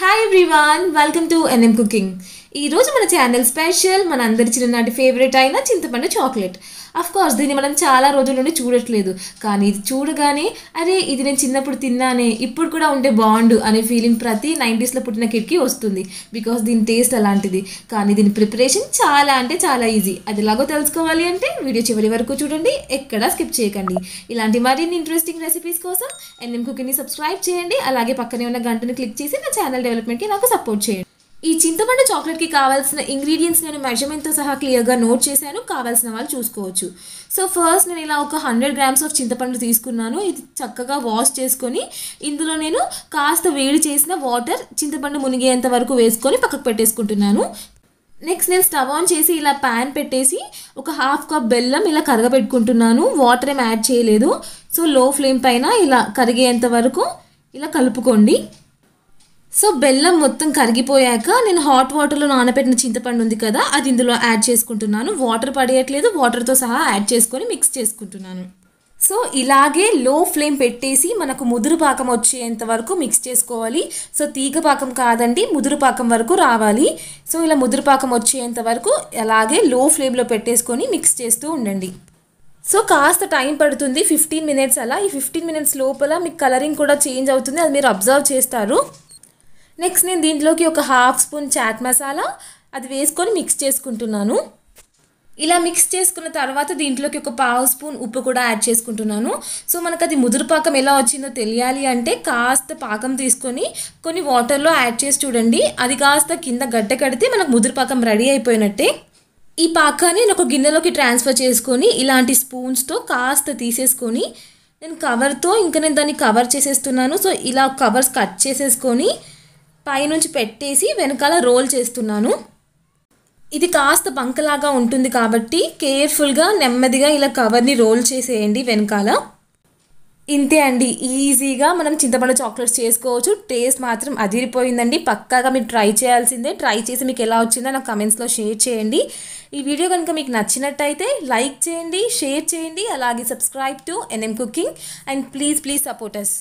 hi everyone welcome to NM cooking ఈరోజు మన channel special మన అందరి చిన్ననాటి ఫేవరెట్ అయిన చింతపండు చాక్లెట్ కోర్స్ దీన్ని మనం చాలా రోజుల నుండి చూడట్లేదు కానీ ఇది చూడగానే అరే ఇది నేను చిన్నప్పుడు తిన్నానే ఇప్పుడు కూడా ఉండే బాండు అనే ఫీలింగ్ ప్రతి నైంటీస్లో పుట్టిన కిడ్కి వస్తుంది బికాస్ దీని టేస్ట్ అలాంటిది కానీ దీని ప్రిపరేషన్ చాలా అంటే చాలా ఈజీ అది ఎలాగో తెలుసుకోవాలి అంటే వీడియో చివరి వరకు చూడండి ఎక్కడా స్కిప్ చేయకండి ఇలాంటి మరిన్ని ఇంట్రెస్టింగ్ రెసిపీస్ కోసం ఎన్ఎం కుకింగ్ని సబ్స్క్రైబ్ చేయండి అలాగే పక్కనే ఉన్న గంటను క్లిక్ చేసి నా ఛానల్ డెవలప్మెంట్కి నాకు సపోర్ట్ చేయండి ఈ చింతపండు చాక్లెట్కి కావాల్సిన ఇంగ్రీడియంట్స్ నేను మెజర్మెంట్తో సహా క్లియర్గా నోట్ చేశాను కావాల్సిన వాళ్ళు చూసుకోవచ్చు సో ఫస్ట్ నేను ఇలా ఒక హండ్రెడ్ గ్రామ్స్ ఆఫ్ చింతపండు తీసుకున్నాను ఇది చక్కగా వాష్ చేసుకొని ఇందులో నేను కాస్త వేడి చేసిన వాటర్ చింతపండు మునిగేంత వరకు వేసుకొని పక్కకు పెట్టేసుకుంటున్నాను నెక్స్ట్ నేను స్టవ్ ఆన్ చేసి ఇలా ప్యాన్ పెట్టేసి ఒక హాఫ్ కప్ బెల్లం ఇలా కరగబెట్టుకుంటున్నాను వాటర్ ఏం యాడ్ చేయలేదు సో లో ఫ్లేమ్ పైన ఇలా కరిగేంత వరకు ఇలా కలుపుకోండి సో బెల్లం మొత్తం కరిగిపోయాక నేను హాట్ వాటర్లో నానపెట్టిన చింతపండు ఉంది కదా అది ఇందులో యాడ్ చేసుకుంటున్నాను వాటర్ పడేయట్లేదు వాటర్తో సహా యాడ్ చేసుకొని మిక్స్ చేసుకుంటున్నాను సో ఇలాగే లో ఫ్లేమ్ పెట్టేసి మనకు ముదురు పాకం వచ్చేంత వరకు మిక్స్ చేసుకోవాలి సో తీగ పాకం కాదండి ముదురు పాకం వరకు రావాలి సో ఇలా ముదురు పాకం వచ్చేంత వరకు అలాగే లో ఫ్లేమ్లో పెట్టేసుకొని మిక్స్ చేస్తూ ఉండండి సో కాస్త టైం పడుతుంది ఫిఫ్టీన్ మినిట్స్ అలా ఈ ఫిఫ్టీన్ మినిట్స్ లోపల మీకు కలరింగ్ కూడా చేంజ్ అవుతుంది అది మీరు అబ్జర్వ్ చేస్తారు నెక్స్ట్ నేను దీంట్లోకి ఒక హాఫ్ స్పూన్ చాట్ మసాలా అది వేసుకొని మిక్స్ చేసుకుంటున్నాను ఇలా మిక్స్ చేసుకున్న తర్వాత దీంట్లోకి ఒక పావు స్పూన్ ఉప్పు కూడా యాడ్ చేసుకుంటున్నాను సో మనకు అది ముదురు పాకం ఎలా వచ్చిందో తెలియాలి అంటే కాస్త పాకం తీసుకొని కొన్ని వాటర్లో యాడ్ చేసి చూడండి అది కాస్త కింద గడ్డ కడితే మనకు ముదురు పాకం రెడీ అయిపోయినట్టే ఈ పాకాన్ని నేను ఒక గిన్నెలోకి ట్రాన్స్ఫర్ చేసుకొని ఇలాంటి స్పూన్స్తో కాస్త తీసేసుకొని నేను కవర్తో ఇంకా నేను దాన్ని కవర్ చేసేస్తున్నాను సో ఇలా కవర్స్ కట్ చేసేసుకొని పైనుంచి పెట్టేసి వెనకాల రోల్ చేస్తున్నాను ఇది కాస్త బంకలాగా ఉంటుంది కాబట్టి కేర్ఫుల్గా నెమ్మదిగా ఇలా కవర్ని రోల్ చేసేయండి వెనకాల ఇంతే అండి ఈజీగా మనం చింతపండు చాక్లెట్స్ చేసుకోవచ్చు టేస్ట్ మాత్రం అదిరిపోయిందండి పక్కాగా మీరు ట్రై చేయాల్సిందే ట్రై చేసి మీకు ఎలా వచ్చిందో నాకు కమెంట్స్లో షేర్ చేయండి ఈ వీడియో కనుక మీకు నచ్చినట్టయితే లైక్ చేయండి షేర్ చేయండి అలాగే subscribe to NM cooking and please please support us